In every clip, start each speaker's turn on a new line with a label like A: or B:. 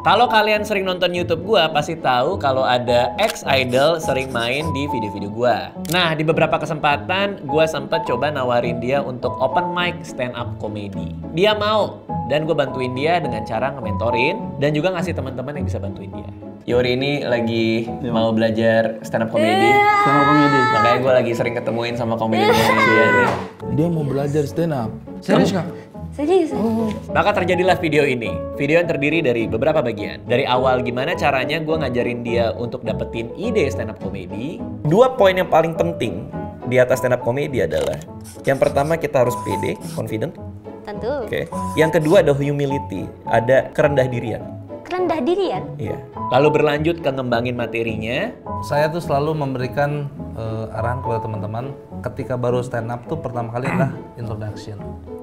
A: Kalau kalian sering nonton YouTube gua, pasti tahu kalau ada ex idol sering main di video-video gua. Nah, di beberapa kesempatan gua sempat coba nawarin dia untuk open mic stand up comedy. Dia mau dan gue bantuin dia dengan cara ngementorin dan juga ngasih teman-teman yang bisa bantuin dia. Yori ini lagi iya. mau belajar stand up comedy. Iya. Stand up comedy. Makanya gue lagi sering ketemuin sama komedian-komedian. Iya, dia
B: mau belajar stand up.
A: Serius kak?
C: Serius? Oh.
A: Maka terjadilah video ini. Video yang terdiri dari beberapa bagian. Dari awal gimana caranya gue ngajarin dia untuk dapetin ide stand up comedy. Dua poin yang paling penting di atas stand up comedy adalah yang pertama kita harus pede, confident.
C: Tentu. Oke. Okay.
A: Yang kedua ada humility, ada kerendah dirian
C: rendah diri kan?
B: Iya. Lalu berlanjut ke ngembangin materinya. Saya tuh selalu memberikan uh, arahan kepada teman-teman ketika baru stand up tuh pertama kali adalah introduction.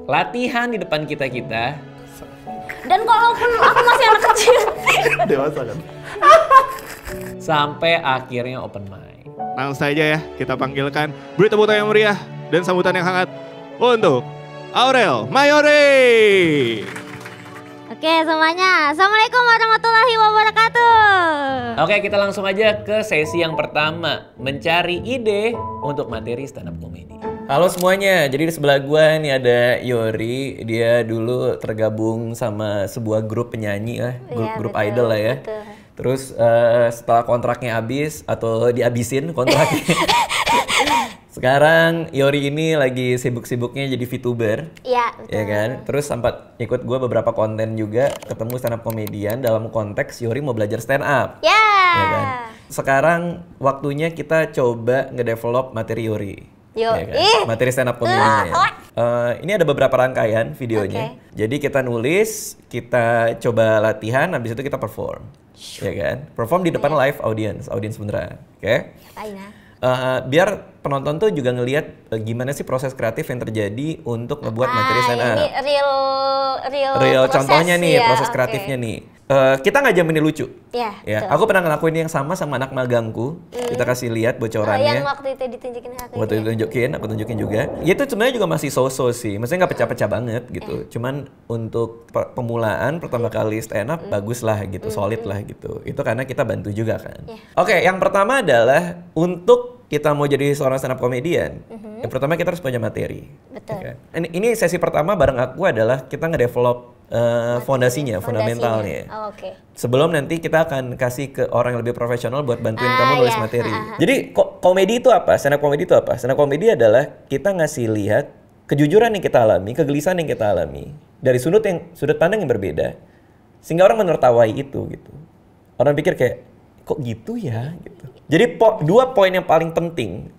A: Latihan di depan kita-kita.
C: Dan kalaupun aku masih anak kecil.
A: Dewasa kan. Sampai akhirnya open mic.
D: Langsung saja ya kita panggilkan beri tepuk tangan yang meriah dan sambutan yang hangat untuk Aurel Mayore.
C: Oke semuanya, Assalamualaikum warahmatullahi wabarakatuh.
A: Oke kita langsung aja ke sesi yang pertama, mencari ide untuk materi stand up comedy. Halo semuanya, jadi di sebelah gue ini ada Yori, dia dulu tergabung sama sebuah grup penyanyi lah, iya, grup, grup betul, idol lah ya. Betul. Terus uh, setelah kontraknya habis atau dihabisin kontraknya, Sekarang Yori ini lagi sibuk-sibuknya jadi VTuber. Iya, iya betul. Ya kan? Terus sempat ikut gue beberapa konten juga, ketemu stand up comedian dalam konteks Yori mau belajar stand up. Ya. Iya. Yeah. Ya kan? Sekarang waktunya kita coba ngedevelop materi Yori.
E: Iya Yo. Ya kan? Ih.
A: Materi stand up komedinya. Uh. Ya. Ah, uh, ah. eh, ini ada beberapa rangkaian videonya. Okay. Jadi kita nulis, kita coba latihan, habis itu kita perform. Shoo. Ya kan? Perform di depan yeah. live audience, audience beneran. Oke? Okay? uh, biar penonton tuh juga ngelihat uh, gimana sih proses kreatif yang terjadi untuk membuat materi materi ah, sana. Ini
C: real real, real contohnya ya, nih proses okay. kreatifnya
A: nih. Uh, kita nggak jamin lucu. Iya. Ya. Betul. Aku pernah ngelakuin yang sama sama anak magangku. Mm. Kita kasih lihat bocorannya. Oh, yang waktu
E: itu ditunjukin aku. Waktu
A: itu ditunjukin, aku tunjukin juga. Ya itu sebenarnya juga masih so-so sih. Maksudnya nggak pecah-pecah banget gitu. Eh. Cuman untuk pemulaan pertama eh. kali stand up mm. bagus lah gitu, mm. solid hmm. lah gitu. Itu karena kita bantu juga kan. Yeah. Oke, okay, yang pertama adalah untuk kita mau jadi seorang stand up komedian, mm-hmm. yang pertama kita harus punya materi. Betul. Okay. Ya ini, ini sesi pertama bareng aku adalah kita ngedevelop Eh, fondasinya, fondasinya, fundamentalnya. Oh, okay. Sebelum nanti kita akan kasih ke orang yang lebih profesional buat bantuin ah, kamu nulis iya. materi. Ha, ha. Jadi ko komedi itu apa? Stand up komedi itu apa? Stand up komedi adalah kita ngasih lihat kejujuran yang kita alami, kegelisahan yang kita alami dari sudut yang sudut pandang yang berbeda sehingga orang menertawai itu gitu. Orang pikir kayak kok gitu ya gitu. Jadi po dua poin yang paling penting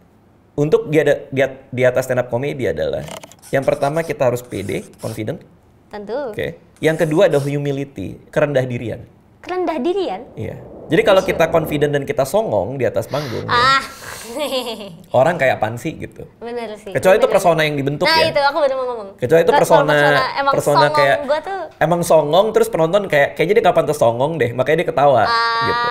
A: untuk dia di atas stand up komedi adalah yang pertama kita harus pede, confident.
C: Tentu. Oke. Okay.
A: Yang kedua adalah humility, kerendah dirian.
C: Kerendah dirian?
A: Iya. Jadi kalau kita confident dan kita songong di atas panggung, ya,
C: ah. ya,
A: orang kayak pansi gitu.
C: Bener sih. Kecuali itu persona
A: yang dibentuk nah, ya. Nah itu
C: aku baru mau ngomong. Kecuali itu persona, persona, emang persona kayak gua tuh...
A: emang songong terus penonton kayak kayaknya dia gak pantas songong deh, makanya dia ketawa ah. gitu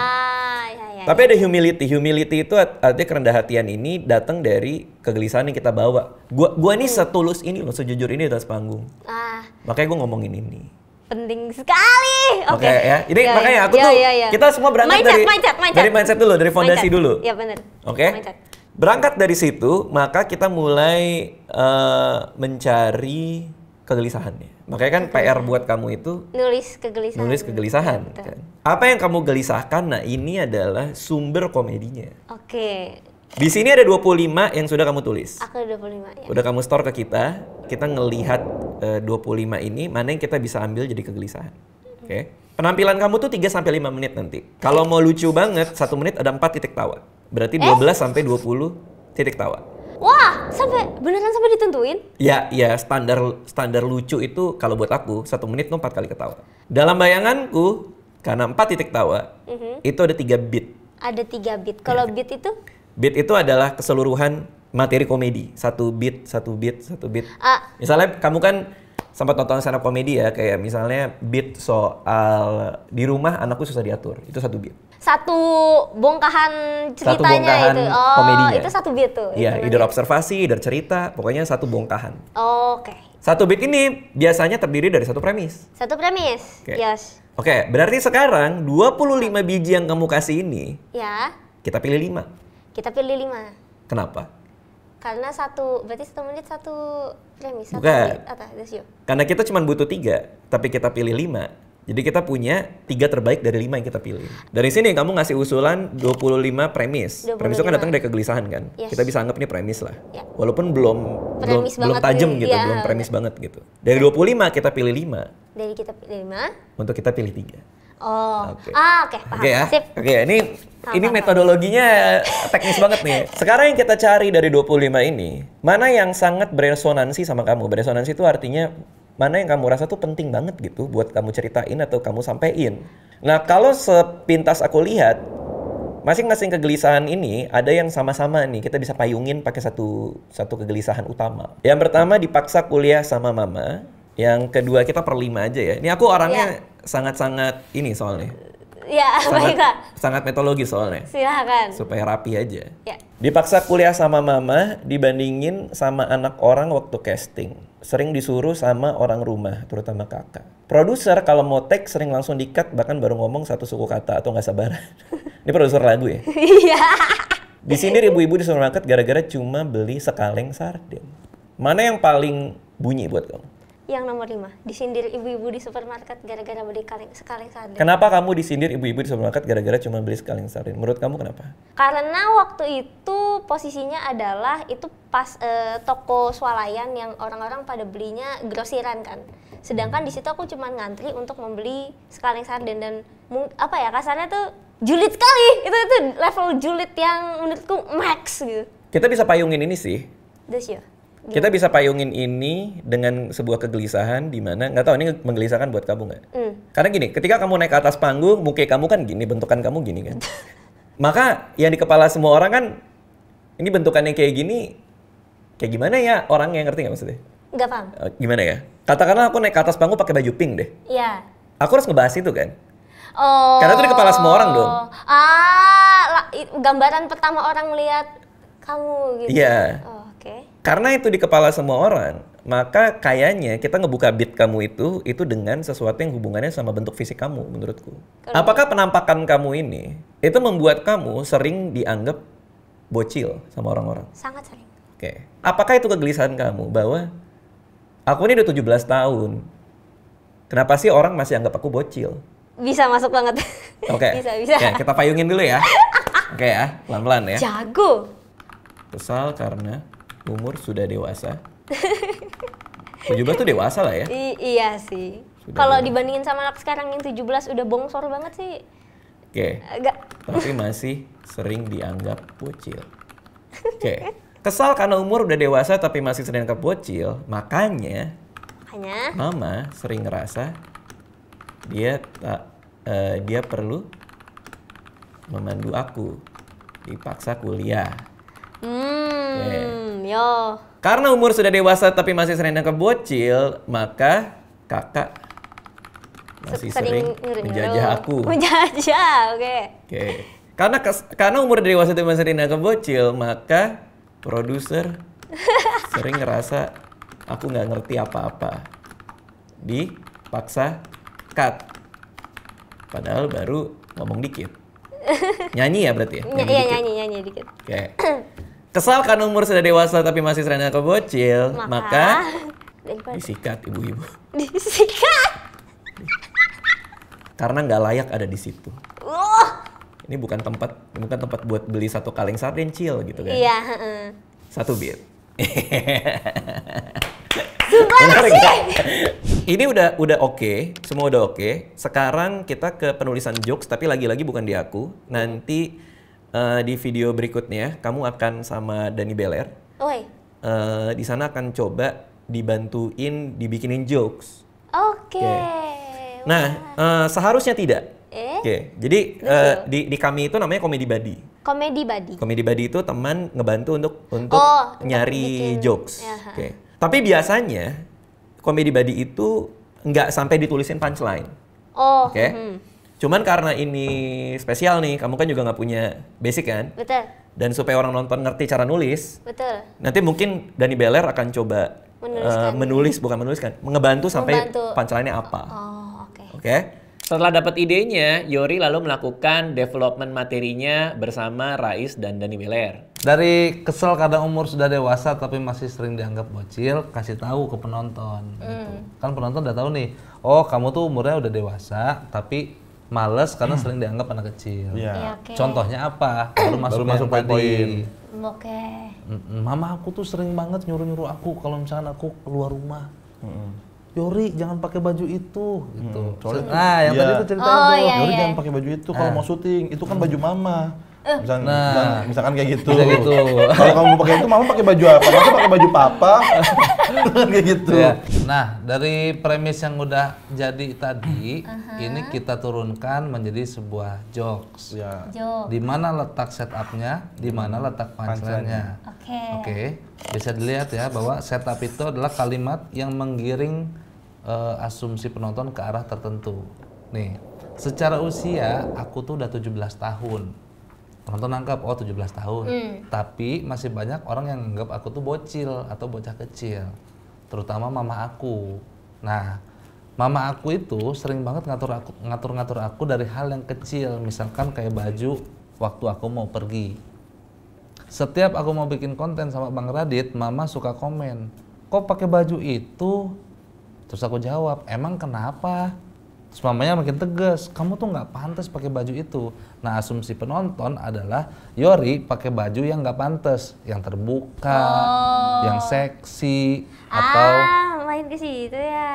A: ya, Tapi iya. ada humility. Humility itu artinya kerendahan hatian ini datang dari kegelisahan yang kita bawa. Gua gua ini hmm. setulus ini loh, sejujur ini di atas panggung. Ah. Makanya gua ngomongin ini.
C: Penting sekali. Oke okay. ya. Jadi ya, makanya ya. aku ya, tuh ya, ya. kita semua berangkat mindset, dari mindset, mindset. dari mindset dulu, dari fondasi mindset. dulu. Iya benar.
A: Oke. Okay? Berangkat dari situ, maka kita mulai uh, mencari kegelisahannya. Makanya kan okay. PR buat kamu itu
C: nulis kegelisahan. Nulis
A: kegelisahan. Gitu. Kan? Apa yang kamu gelisahkan? Nah, ini adalah sumber komedinya.
C: Oke.
A: Di sini ada 25 yang sudah kamu tulis.
E: Aku 25
A: ya. Udah kamu store ke kita. Kita ngelihat eh, uh, 25 ini mana yang kita bisa ambil jadi kegelisahan. Oke. Okay? Penampilan kamu tuh 3 sampai 5 menit nanti. Kalau mau lucu banget, satu menit ada 4 titik tawa. Berarti 12 eh? sampai 20 titik tawa.
C: Wah, sampai beneran sampai ditentuin?
A: Ya, ya standar standar lucu itu kalau buat aku satu menit tuh empat kali ketawa. Dalam bayanganku karena empat titik tawa mm -hmm. itu ada tiga bit.
C: Ada tiga bit. Kalau ya. beat itu?
A: Bit itu adalah keseluruhan materi komedi. Satu bit satu bit satu bit. Uh, ah. Misalnya kamu kan sempat nonton stand up komedi ya kayak misalnya bit soal di rumah anakku susah diatur itu satu beat
C: satu bongkahan ceritanya satu bongkahan itu. Oh, komedinya. itu satu bit tuh. Iya,
A: either observasi, either cerita, pokoknya satu bongkahan.
C: Oh, Oke. Okay.
A: Satu bit ini biasanya terdiri dari satu premis.
C: Satu premis. Okay. Yes.
A: Oke, okay, berarti sekarang 25 biji yang kamu kasih ini. Ya. Kita pilih 5.
C: Kita pilih 5. Kenapa? Karena satu, berarti satu menit satu premis. Satu Bukan. Menit, atas,
A: Karena kita cuma butuh tiga, tapi kita pilih lima jadi kita punya tiga terbaik dari lima yang kita pilih. Dari sini kamu ngasih usulan 25 premis. 25. Premis itu kan datang dari kegelisahan kan. Yes. Kita bisa anggap ini premis lah. Yeah. Walaupun belum belum, belum tajam gitu, yeah. belum premis banget gitu. Dari 25 kita pilih lima.
C: Dari kita pilih lima.
A: Untuk kita pilih tiga.
C: Oh, oke, okay. ah, oke, okay, Okay, ya. Sip. Oke,
A: okay, ini ini metodologinya eh, teknis banget nih. Sekarang yang kita cari dari 25 ini, mana yang sangat beresonansi sama kamu? Beresonansi itu artinya mana yang kamu rasa tuh penting banget gitu buat kamu ceritain atau kamu sampein. Nah kalau sepintas aku lihat masing-masing kegelisahan ini ada yang sama-sama nih kita bisa payungin pakai satu satu kegelisahan utama. Yang pertama dipaksa kuliah sama mama, yang kedua kita perlima aja ya. Ini aku orangnya iya. sangat-sangat ya. ini soalnya
E: Ya, sangat, baiklah.
A: Sangat metodologi soalnya.
E: Silahkan. Supaya
A: rapi aja. Ya. Dipaksa kuliah sama mama dibandingin sama anak orang waktu casting. Sering disuruh sama orang rumah, terutama kakak. Produser kalau mau tag sering langsung dikat bahkan baru ngomong satu suku kata atau nggak sabaran. Ini produser lagu ya? Iya. Di sini ibu-ibu di supermarket gara-gara cuma beli sekaleng sarden. Mana yang paling bunyi buat kamu?
C: yang nomor lima disindir ibu-ibu di supermarket gara-gara beli kaleng sekali sardin kenapa
A: kamu disindir ibu-ibu di supermarket gara-gara cuma beli sekali sarden? menurut kamu kenapa
C: karena waktu itu posisinya adalah itu pas eh, toko swalayan yang orang-orang pada belinya grosiran kan sedangkan di situ aku cuma ngantri untuk membeli sekali sarden dan apa ya kasarnya tuh julid sekali itu itu level julid yang menurutku max gitu
A: kita bisa payungin ini sih Desio kita iya. bisa payungin ini dengan sebuah kegelisahan di mana nggak tahu ini menggelisahkan buat kamu nggak? Mm. Karena gini, ketika kamu naik ke atas panggung, muka kamu kan gini, bentukan kamu gini kan. Maka yang di kepala semua orang kan ini bentukannya kayak gini, kayak gimana ya orang yang ngerti nggak maksudnya? Nggak paham. Eh, gimana ya? Katakanlah aku naik ke atas panggung pakai baju pink deh. Iya. Aku harus ngebahas itu kan.
C: Oh. Karena itu di kepala semua orang dong. Ah, gambaran pertama orang lihat kamu gitu. Iya. Yeah. Oh
A: karena itu di kepala semua orang, maka kayaknya kita ngebuka bit kamu itu itu dengan sesuatu yang hubungannya sama bentuk fisik kamu menurutku. Apakah penampakan kamu ini itu membuat kamu sering dianggap bocil sama orang-orang? Sangat sering. Oke. Okay. Apakah itu kegelisahan kamu bahwa aku ini udah 17 tahun. Kenapa sih orang masih anggap aku bocil?
C: Bisa masuk banget. Oke. Okay. bisa, bisa. Ya, kita
A: payungin dulu ya. Oke okay, ya, pelan-pelan ya.
C: Jago.
A: Kesal karena umur sudah dewasa. 17 tuh dewasa lah ya.
C: I iya sih. Kalau dibandingin sama anak sekarang yang 17 udah bongsor banget sih. Oke. Okay. Agak. Tapi
A: masih sering dianggap bocil. Oke. Okay. Kesal karena umur udah dewasa tapi masih sering dianggap bocil, makanya Hanya? mama sering ngerasa dia tak uh, dia perlu memandu aku dipaksa kuliah.
C: Hmm. Okay. Spanyol.
A: Karena umur sudah dewasa tapi masih sering nangkep bocil, maka kakak masih sering, sering menjajah aku.
C: Menjajah, oke. Okay.
A: Oke. Okay. Karena karena umur dewasa tapi masih sering nangkep bocil, maka produser sering ngerasa aku nggak ngerti apa-apa. Dipaksa cut. Padahal baru ngomong dikit. Nyanyi ya berarti ya? Iya, nyanyi, iya, nyanyi, nyanyi dikit. Okay. Kesal kan umur sudah dewasa tapi masih serana kebocil, maka, maka disikat ibu-ibu.
E: Disikat.
A: Karena nggak layak ada di situ. Oh. Ini bukan tempat bukan tempat buat beli satu kaleng sarden cil gitu kan. Iya, Satu bit.
C: Sumpah sih.
A: Ini udah udah oke, okay. semua udah oke. Okay. Sekarang kita ke penulisan jokes tapi lagi-lagi bukan di aku. Nanti uh, di video berikutnya kamu akan sama Dani Beler. Oi. Uh, di sana akan coba dibantuin dibikinin jokes.
C: Oke. Okay. okay.
A: Nah, uh, seharusnya tidak. Eh? Oke, okay. jadi uh, di, di kami itu namanya komedi buddy.
C: Komedi buddy.
A: Komedi buddy itu teman ngebantu untuk untuk oh, nyari bikin. jokes. Oke. Okay. Tapi biasanya komedi buddy itu nggak sampai ditulisin punchline.
E: Oh. Oke. Okay? Hmm.
A: Cuman karena ini spesial nih, kamu kan juga nggak punya basic kan? Betul. Dan supaya orang nonton ngerti cara nulis. Betul. Nanti mungkin Dani Beller akan coba eh, menuliskan. Uh, menulis bukan menuliskan, ngebantu sampai pancelannya apa. Oh, oke. Okay. Oke. Okay? Setelah dapat idenya, Yori lalu melakukan development materinya bersama Rais dan Dani Beller.
B: Dari kesel kadang umur sudah dewasa tapi masih sering dianggap bocil, kasih tahu ke penonton. Mm. Gitu. Hmm. Kan penonton udah tahu nih, oh kamu tuh umurnya udah dewasa tapi males karena hmm. sering dianggap anak kecil. Yeah. Yeah, okay. Contohnya apa? Baru masuk, Baru masuk poin. poin. Oke. Okay. Mama aku tuh sering banget nyuruh-nyuruh aku kalau misalkan aku keluar rumah. Mm -hmm. Yori jangan pakai baju itu gitu. Hmm, nah, yang yeah. tadi itu ceritain oh, tuh. Iya, yeah, Yori yeah. jangan
D: pakai baju itu kalau ah. mau syuting. Itu kan baju mama. Eh. Misalkan, nah, misalkan, misalkan kayak gitu. Bisa gitu. Kalau kamu pakai itu, mama pakai baju apa? Mama pakai baju papa. kayak gitu. Ya.
B: Nah, dari premis yang udah jadi tadi, uh -huh. ini kita turunkan menjadi sebuah jokes. Ya. Jokes. Di mana letak setupnya, di mana letak punchline Oke. Okay. Oke. Okay. Bisa dilihat ya bahwa setup itu adalah kalimat yang menggiring uh, asumsi penonton ke arah tertentu. Nih, secara usia aku tuh udah 17 tahun penonton nangkap oh 17 tahun mm. tapi masih banyak orang yang nganggap aku tuh bocil atau bocah kecil terutama mama aku nah mama aku itu sering banget ngatur ngatur ngatur aku dari hal yang kecil misalkan kayak baju waktu aku mau pergi setiap aku mau bikin konten sama bang Radit mama suka komen kok pakai baju itu terus aku jawab emang kenapa Terus makin tegas, kamu tuh nggak pantas pakai baju itu. Nah asumsi penonton adalah Yori pakai baju yang nggak pantas, yang terbuka, oh. yang seksi, ah, atau
C: main ke situ ya.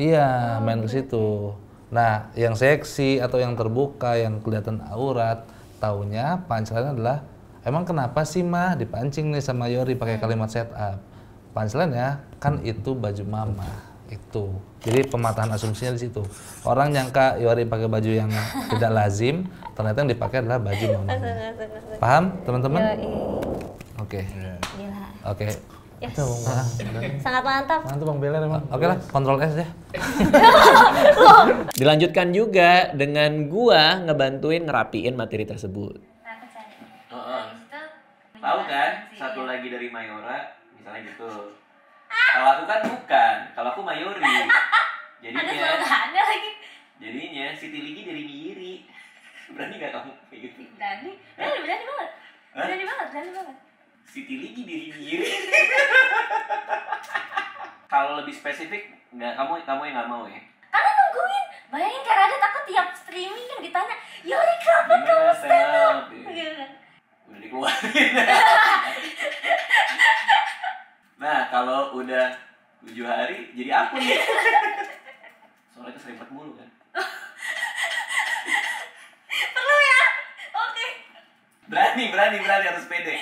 B: Iya, oh, main ke situ. Nah, yang seksi atau yang terbuka, yang kelihatan aurat, taunya punchline adalah emang kenapa sih mah dipancing nih sama Yori pakai hmm. kalimat setup up. ya, kan itu baju mama, itu. Jadi pematahan asumsinya di situ. Orang nyangka Yori pakai baju yang tidak lazim, ternyata yang dipakai adalah baju mama. Paham, teman-teman? Oke. Oke. Oke.
C: Sangat mantap.
D: Mantap Bang Bela emang.
B: Oke lah, kontrol S ya. Dilanjutkan juga dengan gua
A: ngebantuin ngerapiin materi tersebut. Nah, ya? Tahu kan, satu lagi dari Mayora, misalnya gitu kalau aku kan bukan kalau aku mayori jadinya ada, ada lagi jadinya Siti Ligi dari Miri berani gak kamu kayak gitu
C: berani berani berani banget Hah? berani banget berani banget
A: Siti Ligi dari Miri kalau lebih spesifik nggak kamu kamu yang nggak mau ya
C: karena nungguin bayangin karena ada takut tiap streaming yang ditanya
A: Yori kenapa kamu stand up ya. udah dikeluarin udah tujuh hari jadi aku nih soalnya keserimpet mulu kan
E: perlu ya oke okay.
A: berani berani berani harus pede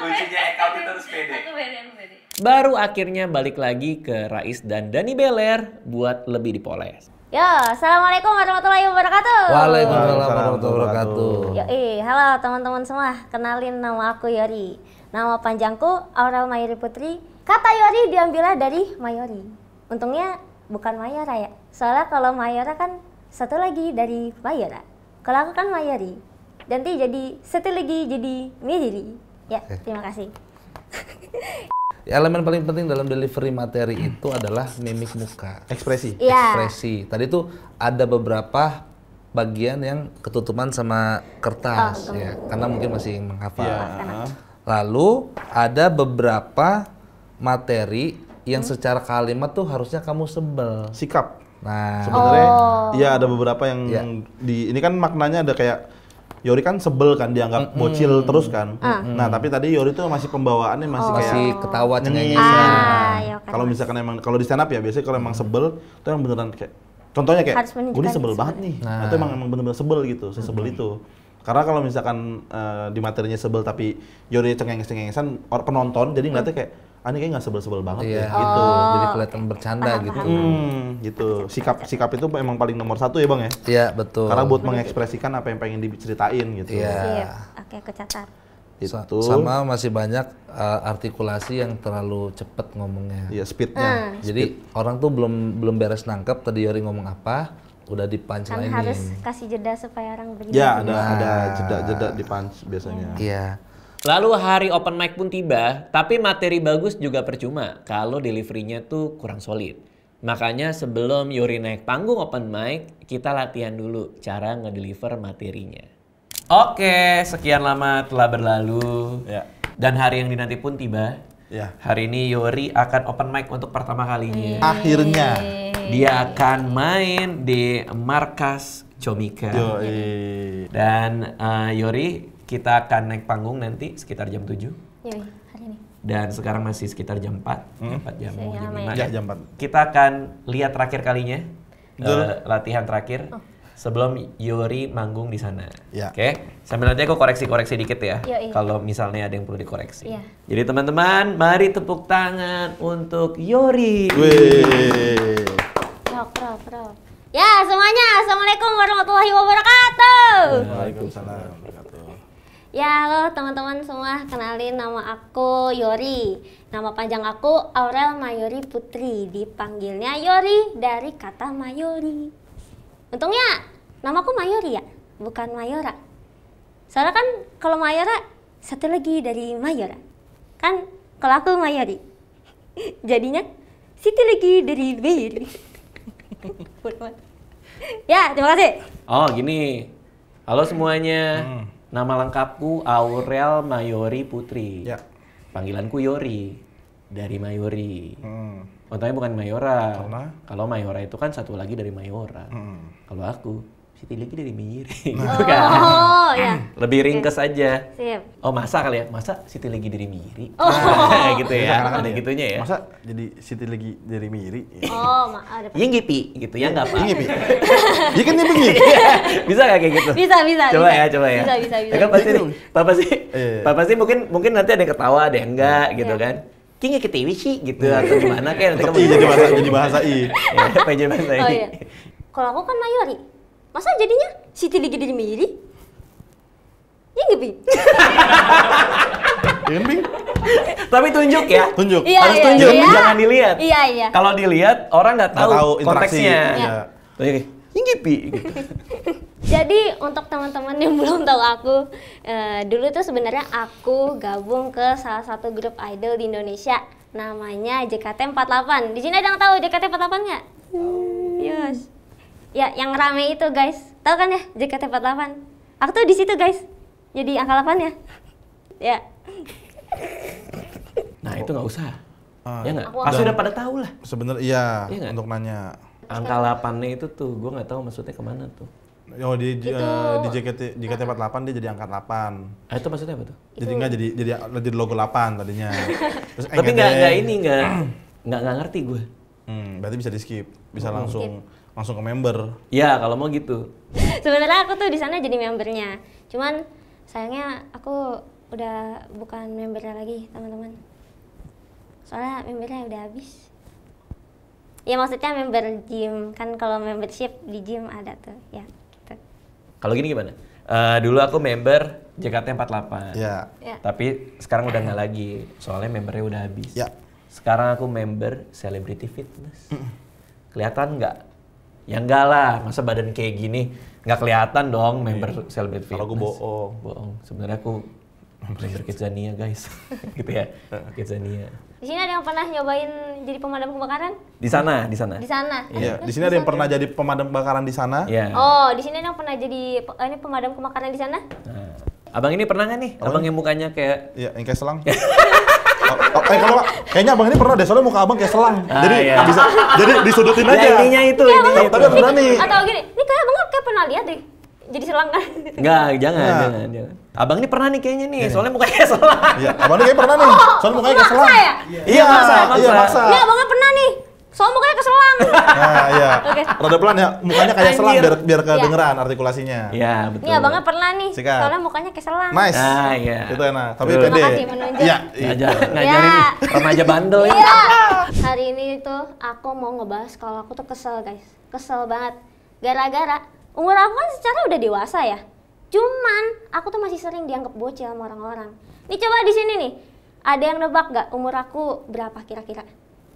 A: kuncinya account itu harus pede
C: aku pede aku pede
A: baru akhirnya balik lagi ke Rais dan Dani Beler buat lebih dipoles
C: Yo, assalamualaikum warahmatullahi wabarakatuh. Waalaikumsalam
A: warahmatullahi
B: wabarakatuh. Yo,
C: eh, halo teman-teman semua. Kenalin nama aku Yori. Nama panjangku Aurel Mayuri Putri Kata Yori diambilnya dari Mayori. Untungnya bukan Mayora ya. Soalnya kalau Mayora kan satu lagi dari Mayora. Kalau aku kan Mayori. Nanti jadi satu lagi jadi Mayori. Ya, terima kasih.
B: Elemen paling penting dalam delivery materi itu adalah mimik muka. Ekspresi. Ya. Ekspresi. Tadi tuh ada beberapa bagian yang ketutupan sama kertas oh, ya, karena mungkin masih menghafal. Ya. Lalu ada beberapa materi yang hmm? secara kalimat tuh harusnya kamu sebel. Sikap. Nah, sebenarnya oh. ya ada beberapa yang ya. di ini kan
D: maknanya ada kayak Yori kan sebel kan dianggap mm -hmm. bocil terus kan. Mm -hmm. Nah, tapi tadi Yori tuh masih pembawaannya masih oh. kayak masih ketawa cengengesan. Ah, ya Kalau misalkan emang kalau di stand up ya biasanya kalau emang sebel tuh yang beneran kayak contohnya kayak gue sebel, sebel banget nih. Nah. Atau emang emang bener-bener sebel gitu, sesebel mm -hmm. itu. Karena kalau misalkan uh, di materinya sebel tapi Yori cengeng-cengengesan penonton jadi ngeliatnya kayak Ani kayak nggak sebel-sebel banget iya. ya gitu. Oh. Jadi kelihatan bercanda paham, gitu. Hmm, gitu. Sikap sikap itu emang paling nomor satu ya bang ya. Iya betul. Karena buat mengekspresikan apa yang pengen diceritain gitu. Iya.
E: Oke, aku catat.
B: Itu. Sama masih banyak uh, artikulasi yang terlalu cepet ngomongnya. Iya speednya. Hmm. Jadi Speed. orang tuh belum belum beres nangkep tadi Yori ngomong apa, udah punch lagi. harus
C: kasih jeda supaya
D: orang berjalan. Iya, gitu. ada ada
B: nah. jeda-jeda di punch biasanya. Iya. Yeah.
A: Lalu hari open mic pun tiba, tapi materi bagus juga percuma kalau deliverynya tuh kurang solid. Makanya sebelum Yuri naik panggung open mic, kita latihan dulu cara ngedeliver materinya. Oke, sekian lama telah berlalu. Ya. Dan hari yang dinanti pun tiba. Ya. Hari ini Yuri akan open mic untuk pertama kalinya. Akhirnya. Dia akan main di markas Comika. Yoi. Dan uh, eh, Yori kita akan naik panggung nanti sekitar jam 7. Iya, iya, hari ini. Dan sekarang masih sekitar jam 4, hmm. 4 jam, jam 5. Ya, jam 4. Kita akan lihat terakhir kalinya, uh, latihan terakhir. Oh. Sebelum Yori manggung di sana, ya. oke? Okay? Sambil nanti aku koreksi-koreksi dikit ya, iya. kalau misalnya ada yang perlu dikoreksi. Ya. Jadi teman-teman, mari tepuk tangan untuk Yori.
C: Ya semuanya, assalamualaikum warahmatullahi wabarakatuh.
D: Waalaikumsalam.
C: Ya, halo teman-teman semua. Kenalin nama aku Yori. Nama panjang aku Aurel Mayori Putri. Dipanggilnya Yori dari kata Mayori. Untungnya nama aku Mayori ya, bukan Mayora. Soalnya kan kalau Mayora satu lagi dari Mayora. Kan kalau aku Mayori. Jadinya Siti lagi dari Mayori. ya, terima kasih.
A: Oh, gini. Halo semuanya. Hmm. Nama lengkapku Aurel Mayori Putri. Ya. Panggilanku Yori dari Mayori. Hmm. Untungnya bukan Mayora. Karena? Kalau Mayora itu kan satu lagi dari Mayora. Hmm. Kalau aku lagi dari miri, nah. gitu oh, kan. Oh, iya. Lebih ringkes okay. aja. Sip. Oh, masa kali ya? Masa lagi dari
D: miri? Oh. Nah, gitu ya. Iya, ada ya. gitunya ya. Masa jadi lagi dari miri? Oh, ma ada. Iya yang gipi gitu ya enggak iya, apa. Yang gipi. Ya kan dia begini. bisa enggak kayak gitu?
A: Bisa,
C: bisa. Coba bisa. ya, coba ya. Bisa, bisa, bisa. Ya kan
A: pasti Papa sih. Papa sih mungkin mungkin nanti ada yang ketawa, ada yang enggak gitu kan kayaknya ke TV sih gitu atau gimana kayak nanti kamu jadi bahasa jadi bahasa i
D: ya, jadi bahasa i oh, iya.
C: kalau aku kan mayori Masa jadinya Siti lagi jadi milih? Ya, iya enggak, kan, Bi?
D: Iya, Bi?
A: Tapi tunjuk ya. Tunjuk. Iya, Harus iya, tunjuk, iya. jangan dilihat. Iya, iya. Kalau dilihat orang nggak tahu, tahu konteksnya. Iya. Iya. iya Bi. Gitu. Iya.
C: Jadi untuk teman-teman yang belum tahu aku, uh, dulu tuh sebenarnya aku gabung ke salah satu grup idol di Indonesia namanya JKT48. Di sini ada yang tahu JKT48 nggak? Hmm. Yes ya yang rame itu guys tau kan ya JKT48 aku tuh di situ guys jadi angka delapan ya ya
D: nah itu nggak usah uh, ya nggak pasti udah pada tahu lah sebenernya iya ya untuk nanya angka 8 nya itu tuh gue nggak tahu maksudnya kemana tuh Oh di itu, uh, di JKT JKT48 dia jadi angkat 8. Ah, itu maksudnya apa tuh? Jadi enggak jadi jadi jadi logo 8 tadinya. Terus Tapi enggak eh, enggak eh, ini enggak enggak ngerti gue. Hmm, berarti bisa di skip, bisa langsung langsung ke member. ya kalau mau gitu.
C: Sebenarnya aku tuh di sana jadi membernya. Cuman sayangnya aku udah bukan membernya lagi, teman-teman. Soalnya membernya udah habis. Ya maksudnya member gym kan kalau membership di gym ada tuh, ya gitu.
A: Kalau gini gimana? Uh, dulu aku member JKT 48. Iya. Yeah. Tapi sekarang udah nggak lagi, soalnya membernya udah habis. Iya. Yeah. Sekarang aku member Celebrity Fitness. Kelihatan nggak Ya enggak lah, masa badan kayak gini nggak kelihatan dong member iya. Celebrate Fitness. Kalau gue bohong. Bohong. Sebenarnya aku member Kidzania guys.
D: gitu ya. Kidzania.
C: Di sini ada yang pernah nyobain jadi pemadam kebakaran?
D: Di sana, di sana. Di sana. Iya. iya, di sini ada yang pernah jadi pemadam kebakaran di sana. Iya.
C: Oh, di sini ada yang pernah jadi eh, ini pemadam kebakaran di sana? Nah.
D: Abang ini pernah nggak nih? Abang, abang yang mukanya kayak Iya, yang kayak selang. Eh, eh kalau kayaknya abang ini pernah deh soalnya muka abang kayak selang. Ah, jadi iya. bisa jadi disudutin ya, aja. Ya, ininya itu. Ya, ini. Tapi harus berani. Atau
C: gini, ini kayak abang kayak pernah lihat deh jadi selang kan?
A: Enggak, jangan, nah. jangan, jangan. Abang ini pernah nih kayaknya nih, iya, iya. soalnya mukanya kayak selang. Iya, abang ini kayak pernah
C: nih,
D: oh, soalnya mukanya kayak selang. Ya? Iya, masa, Iya, masa. Iya,
C: abang pernah nih. Soal mukanya keselang.
D: Nah, iya. Okay. Rada pelan ya, mukanya kayak Anjir. selang biar biar iya. kedengeran ya. artikulasinya. Iya, betul. Iya, Bang
C: pernah nih. Sikat. Soalnya mukanya kayak selang. Nice. Ah,
D: iya. Itu enak. Tapi pede. Iya, iya. Ngajarin remaja bandel ya. Iya.
C: Hari ini tuh aku mau ngebahas kalau aku tuh kesel, guys. Kesel banget. Gara-gara umur aku kan secara udah dewasa ya. Cuman aku tuh masih sering dianggap bocil sama orang-orang. Nih coba di sini nih. Ada yang nebak gak umur aku berapa kira-kira?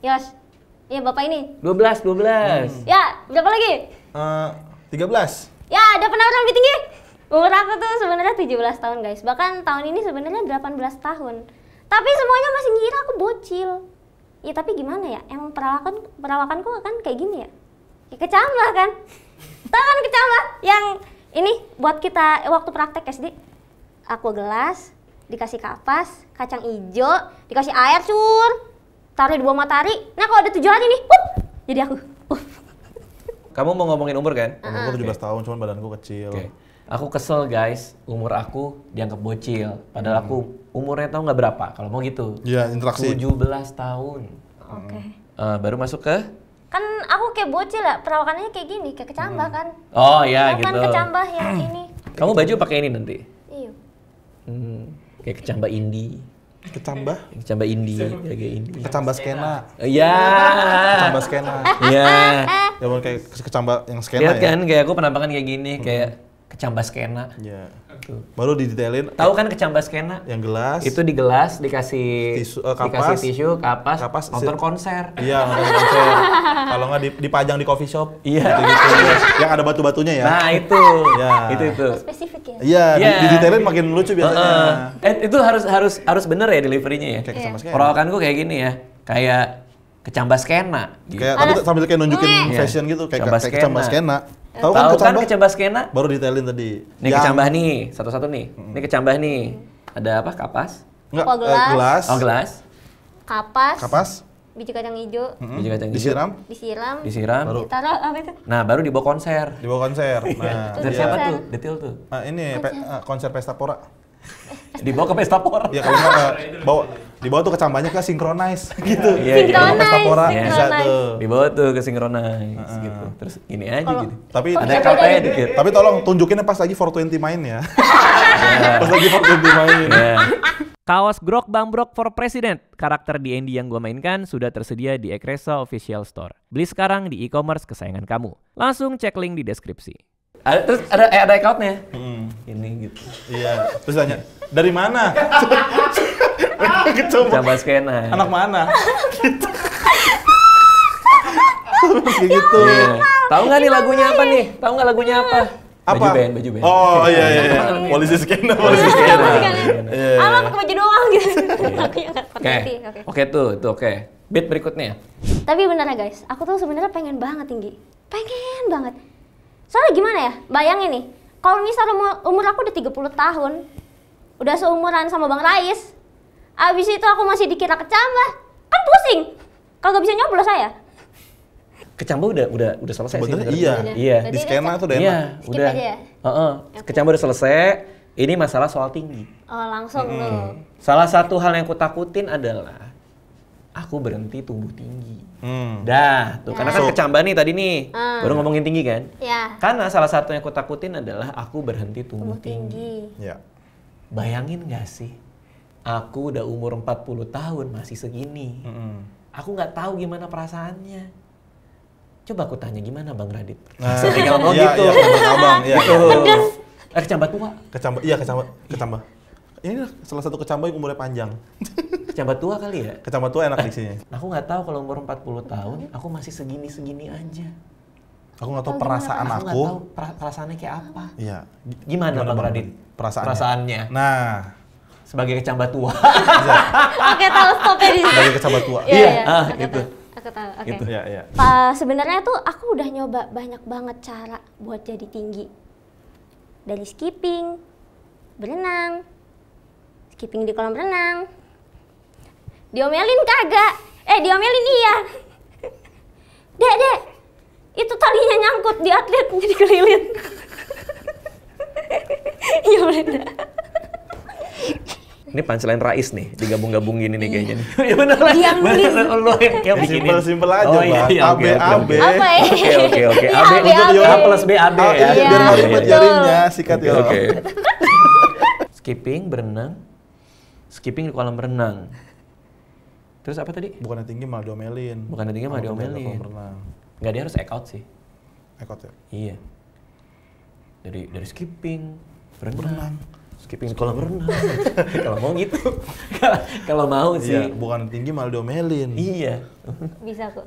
C: Yos, Iya bapak ini.
A: 12,
D: 12. Hmm.
C: Ya, berapa lagi?
D: Uh, eh, 13.
C: Ya, ada penawaran lebih tinggi. Umur aku tuh sebenarnya 17 tahun guys. Bahkan tahun ini sebenarnya 18 tahun. Tapi semuanya masih ngira aku bocil. Ya tapi gimana ya? Emang perawakan perawakanku kan kayak gini ya? ya kan? Tahu kan kecambah yang ini buat kita eh, waktu praktek SD. Aku gelas, dikasih kapas, kacang hijau, dikasih air cur, taruh di bawah matahari. Nah kalau ada tujuh hari nih, up, jadi aku.
D: Kamu mau ngomongin umur kan? Ah, umur uh -huh. 17 okay. tahun, cuman badanku kecil. Okay.
A: Aku kesel guys, umur aku dianggap bocil. Padahal hmm. aku umurnya tau nggak berapa, kalau mau gitu. Iya, interaksi. 17 tahun.
C: Oke. Okay. Hmm.
A: Uh, eh, baru masuk ke?
C: Kan aku kayak bocil lah, ya. perawakannya kayak gini, kayak kecambah hmm. kan.
A: Oh iya gitu. Kan kecambah yang ini. Kamu baju pakai ini nanti? Iya. Hmm, kayak kecambah indie. Kecambah?
D: Kecambah indie, gini indie. Kecambah ya, skena. Oh, iya. Kecambah skena. Iya. ya kayak kecambah yang skena Lihat ya. kan
A: kayak aku penampakan kayak gini, kayak kecambah skena.
D: Iya. Yeah. Gitu. Baru didetailin. Tahu eh,
A: kan kecambah skena?
D: Yang gelas. Itu di gelas dikasih tisu, uh, kapas, dikasih tisu, kapas, kapas nonton
A: konser. Iya, nonton konser. Kalau
D: nggak dipajang di coffee shop. Iya. Gitu -gitu. Yang ada batu-batunya ya. Nah, itu. Iya. Itu itu. spesifik ya. Iya, yeah. di iya. didetailin makin lucu biasanya. Uh, uh. itu harus harus harus bener ya deliverynya
A: ya. Kayak kecambah iya. gue kayak gini ya. Kayak kecambah skena. Gitu. Kayak tapi
D: sambil kayak nunjukin iya. fashion gitu kayak kecambah skena. Eh, kan tahu kan, kecambah? kan kecambah
A: skena? Baru detailin tadi. Ini kecambah nih, satu-satu nih. Hmm. Ini kecambah nih. Ada apa? Kapas? Enggak, Eh, gelas. Oh, gelas.
C: Kapas. Kapas. Biji kacang hijau. Mm -hmm.
A: Biji kacang hijau. Disiram. Disiram. Disiram. Baru.
C: Ditaruh apa itu?
D: Nah, baru dibawa konser. Dibawa konser. Nah, konser siapa tuh? Detail tuh. Nah, ini konser. Pe eh, konser Pesta Pora dibawa ke pesta pora. Ya kalau nggak bawa dibawa tuh ke cambanya ke sinkronize gitu. Iya. Yeah, sinkronize. Pesta pora bisa tuh. Dibawa tuh ke sinkronize uh, gitu. Terus ini aja gitu. Tapi ada KP dikit. Tapi tolong tunjukinnya pas lagi 420 main ya. Iya. pas lagi 420 main. Yeah.
A: Kaos Grok Bang Brok for President, karakter di D&D yang gue mainkan sudah tersedia di Ekresa Official Store. Beli sekarang di e-commerce kesayangan kamu. Langsung cek link di deskripsi. Ada, terus ada eh, ada accountnya.
D: Hmm. Ini gitu. Iya. Terus tanya, dari mana? Coba. skena. Anak mana?
A: gitu.
D: gitu. Ya, ya.
A: Tahu nggak nih lagunya apa nih? Tahu nggak lagunya apa?
D: Apa? Baju band, baju band. Oh iya iya iya. iya. Polisi skena, polisi skena.
A: Alam ke
C: baju doang gitu. Iya. Oke. Oke
A: tuh, tuh oke. Okay. Beat berikutnya.
C: Tapi benar guys, aku tuh sebenarnya pengen banget tinggi. Pengen banget Soalnya gimana ya? Bayangin nih, kalau misalnya umur, umur aku udah 30 tahun, udah seumuran sama Bang Rais, abis itu aku masih dikira kecambah, kan pusing. Kagak bisa nyoblos saya.
A: Kecambah udah udah udah selesai Sebenernya sih. Iya. Iya. Di skema tuh udah iya, enak. udah. Aja ya? Uh -uh. Okay. Kecambah udah selesai. Ini masalah soal tinggi.
C: Oh, langsung hmm. tuh.
A: Salah satu hal yang takutin adalah aku berhenti tumbuh tinggi. Hmm. Dah, tuh. Ya. Karena kan so, kecambah nih tadi nih. Hmm. Baru ngomongin tinggi kan? Ya. Karena salah satu yang aku takutin adalah aku berhenti tumbuh, tumbuh tinggi. tinggi. Ya. Bayangin gak sih? Aku udah umur 40 tahun masih segini. -hmm. Aku nggak tahu gimana perasaannya. Coba aku tanya gimana Bang Radit? Nah, Sering ya, ngomong ya, gitu. Iya, abang, iya. Pedes. Iya.
D: Eh, kecambah tua. Kecambah, iya kecambah. Kecambah. Ini salah satu kecambah yang umurnya panjang. kecambah tua kali ya? kecambah tua enak di sini. Eh,
A: aku nggak tahu kalau
D: umur 40 tahun,
A: aku masih segini-segini aja.
D: Aku nggak tahu oh, perasaan aku. Aku nggak tahu
A: perasaannya kayak apa. Iya. Gimana, Gimana Bang Radit? Perasaannya. perasaannya. Nah, sebagai kecambah tua.
C: Oke, tahu stop ya di sini. Sebagai
A: kecambah tua. Iya, yeah, yeah. ah, gitu. Tahu. Aku tahu. Oke. Okay. Gitu. Ya, ya.
C: Pa, eh, sebenarnya tuh aku udah nyoba banyak banget cara buat jadi tinggi. Dari skipping, berenang, skipping di kolam renang, Diomelin kagak? Eh, diomelin iya. Dek, dek. Itu talinya nyangkut di atlet jadi kelilit. Iya benar
A: Ini punchline Rais nih, digabung-gabungin
D: ini iya. kayaknya. Iya benar lah. Yang benar Allah yang kayak begini. Simpel simpel aja, oh, iya, iya, A B A B. Oke oke ya? oke. Ya, A B Yoga plus B A B ya. Biar nggak iya. ribet iya, jarinya, sikat ya.
A: Oke. Skipping, berenang. Skipping di kolam renang.
D: Terus apa tadi? Bukan yang tinggi malah diomelin. Bukan tinggi malah diomelin. Nggak dia harus act out sih. Act
A: out ya? Iya. Dari dari skipping,
D: berenang. berenang. Skipping sekolah berenang. kalau mau gitu. kalau mau iya, sih. Iya, bukan tinggi malah diomelin. Iya. Bisa kok.